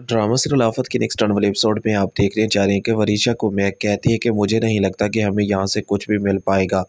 drama से आफत के नेक्स्ट वाले एपिसोड में आप देखने जा रहे हैं कि वरीशा को मैक कहती है कि मुझे नहीं लगता कि हमें यहाँ से कुछ भी मिल पाएगा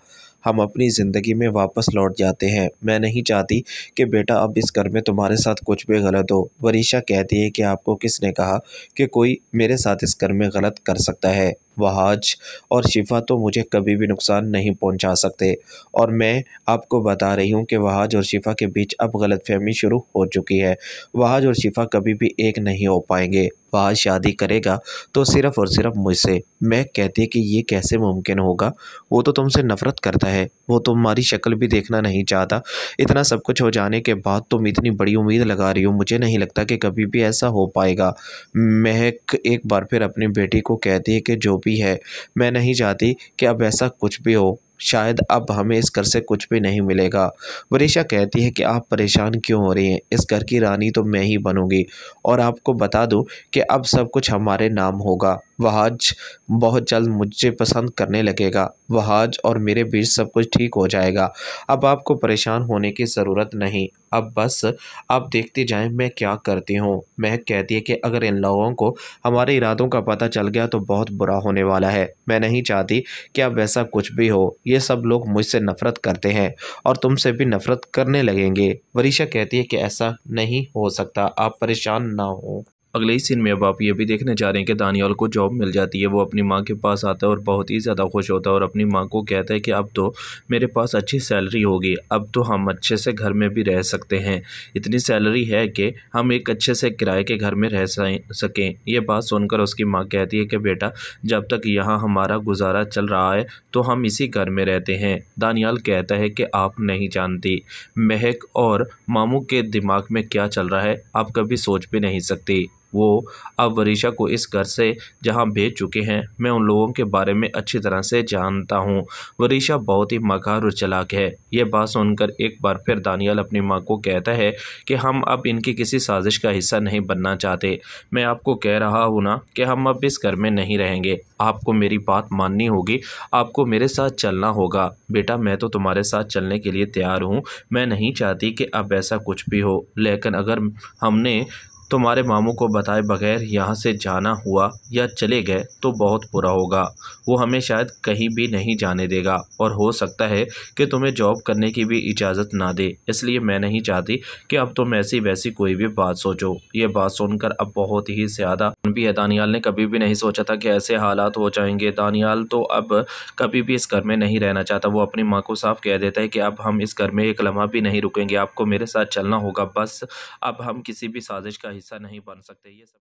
हम अपनी ज़िंदगी में वापस लौट जाते हैं मैं नहीं चाहती कि बेटा अब इस घर में तुम्हारे साथ कुछ भी गलत हो वरीशा कहती है कि आपको किसने कहा कि कोई मेरे साथ इस घर में गलत कर सकता है वहाज और शिफा तो मुझे कभी भी नुकसान नहीं पहुंचा सकते और मैं आपको बता रही हूं कि वहाज और शिफा के बीच अब गलतफहमी शुरू हो चुकी है वहाज और शिफा कभी भी एक नहीं हो पाएंगे बाद शादी करेगा तो सिर्फ़ और सिर्फ मुझसे मैं कहती कि ये कैसे मुमकिन होगा वो तो तुमसे नफ़रत करता है वो तुम्हारी शक्ल भी देखना नहीं चाहता इतना सब कुछ हो जाने के बाद तुम इतनी बड़ी उम्मीद लगा रही हो मुझे नहीं लगता कि कभी भी ऐसा हो पाएगा महक एक बार फिर अपनी बेटी को कहती है कि जो भी है मैं नहीं चाहती कि अब ऐसा कुछ भी हो शायद अब हमें इस घर से कुछ भी नहीं मिलेगा वरीशा कहती है कि आप परेशान क्यों हो रही हैं इस घर की रानी तो मैं ही बनूंगी और आपको बता दूं कि अब सब कुछ हमारे नाम होगा वहाज बहुत जल्द मुझे पसंद करने लगेगा वहाज और मेरे बीच सब कुछ ठीक हो जाएगा अब आपको परेशान होने की ज़रूरत नहीं अब बस आप देखते जाएं मैं क्या करती हूँ महक कहती है कि अगर इन लोगों को हमारे इरादों का पता चल गया तो बहुत बुरा होने वाला है मैं नहीं चाहती कि अब वैसा कुछ भी हो ये सब लोग मुझसे नफ़रत करते हैं और तुमसे भी नफ़रत करने लगेंगे वरीशा कहती है कि ऐसा नहीं हो सकता आप परेशान ना हो अगले ही सीन में अब आप ये भी देखने जा रहे हैं कि दानियाल को जॉब मिल जाती है वो अपनी माँ के पास आता है और बहुत ही ज़्यादा खुश होता है और अपनी माँ को कहता है कि अब तो मेरे पास अच्छी सैलरी होगी अब तो हम अच्छे से घर में भी रह सकते हैं इतनी सैलरी है कि हम एक अच्छे से किराए के घर में रह सकें यह बात सुनकर उसकी माँ कहती है कि बेटा जब तक यहाँ हमारा गुजारा चल रहा है तो हम इसी घर में रहते हैं दानियाल कहता है कि आप नहीं जानती महक और मामू के दिमाग में क्या चल रहा है आप कभी सोच भी नहीं सकती वो अब वरीशा को इस घर से जहां भेज चुके हैं मैं उन लोगों के बारे में अच्छी तरह से जानता हूं वरीशा बहुत ही मकार और चलाक है यह बात सुनकर एक बार फिर दानियाल अपनी माँ को कहता है कि हम अब इनकी किसी साजिश का हिस्सा नहीं बनना चाहते मैं आपको कह रहा हूँ ना कि हम अब इस घर में नहीं रहेंगे आपको मेरी बात माननी होगी आपको मेरे साथ चलना होगा बेटा मैं तो तुम्हारे साथ चलने के लिए तैयार हूँ मैं नहीं चाहती कि अब ऐसा कुछ भी हो लेकिन अगर हमने तुम्हारे मामू को बताए बगैर यहाँ से जाना हुआ या चले गए तो बहुत बुरा होगा वो हमें शायद कहीं भी नहीं जाने देगा और हो सकता है कि तुम्हें जॉब करने की भी इजाज़त ना दे इसलिए मैं नहीं चाहती कि अब तुम ऐसी वैसी कोई भी बात सोचो ये बात सुनकर अब बहुत ही ज़्यादा भी है दानियाल ने कभी भी नहीं सोचा था कि ऐसे हालात हो जाएंगे दानियाल तो अब कभी भी इस घर में नहीं रहना चाहता वो अपनी माँ को साफ कह देता है कि अब हम इस घर में एक लम्हा भी नहीं रुकेंगे आपको मेरे साथ चलना होगा बस अब हम किसी भी साजिश का हिस्सा नहीं बन सकते ये सब